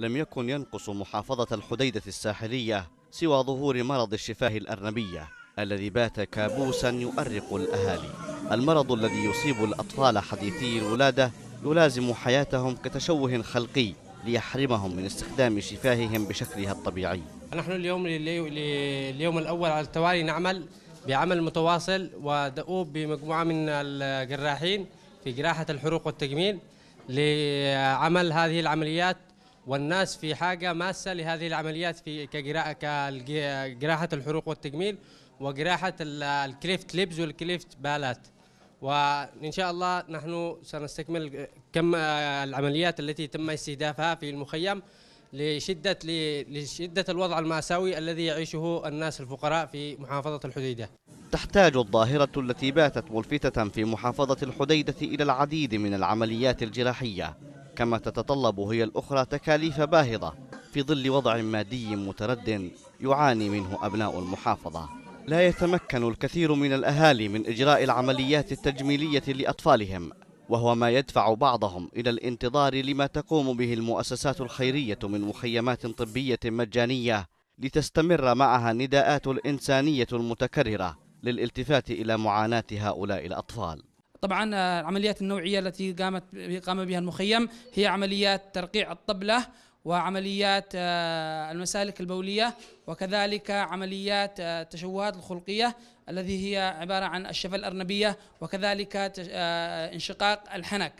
لم يكن ينقص محافظة الحديدة الساحلية سوى ظهور مرض الشفاه الأرنبية الذي بات كابوسا يؤرق الأهالي المرض الذي يصيب الأطفال حديثي الولادة يلازم حياتهم كتشوه خلقي ليحرمهم من استخدام شفاههم بشكلها الطبيعي نحن اليوم اليوم الأول على التوالي نعمل بعمل متواصل ودؤوب بمجموعة من الجراحين في جراحة الحروق والتجميل لعمل هذه العمليات والناس في حاجه ماسه لهذه العمليات في كجراحه الحروق والتجميل وجراحه الكليفت ليبز والكليفت بالات وان شاء الله نحن سنستكمل كم العمليات التي تم استهدافها في المخيم لشده لشده الوضع الماساوي الذي يعيشه الناس الفقراء في محافظه الحديده. تحتاج الظاهره التي باتت ملفته في محافظه الحديده الى العديد من العمليات الجراحيه كما تتطلب هي الأخرى تكاليف باهظة في ظل وضع مادي متردد يعاني منه أبناء المحافظة لا يتمكن الكثير من الأهالي من إجراء العمليات التجميلية لأطفالهم وهو ما يدفع بعضهم إلى الانتظار لما تقوم به المؤسسات الخيرية من مخيمات طبية مجانية لتستمر معها نداءات الإنسانية المتكررة للالتفات إلى معاناة هؤلاء الأطفال طبعا آه، العمليات النوعيه التي قامت قام بها المخيم هي عمليات ترقيع الطبله وعمليات آه، المسالك البوليه وكذلك عمليات التشوهات آه، الخلقيه الذي هي عباره عن الشفه الارنبيه وكذلك انشقاق الحنك.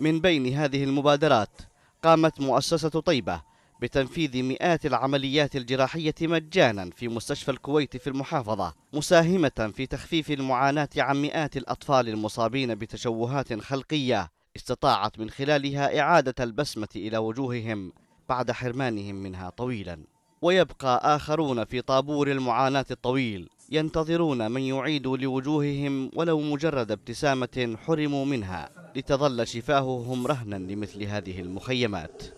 من بين هذه المبادرات قامت مؤسسه طيبه بتنفيذ مئات العمليات الجراحية مجانا في مستشفى الكويت في المحافظة مساهمة في تخفيف المعاناة عن مئات الأطفال المصابين بتشوهات خلقية استطاعت من خلالها إعادة البسمة إلى وجوههم بعد حرمانهم منها طويلا ويبقى آخرون في طابور المعاناة الطويل ينتظرون من يعيد لوجوههم ولو مجرد ابتسامة حرموا منها لتظل شفاههم رهنا لمثل هذه المخيمات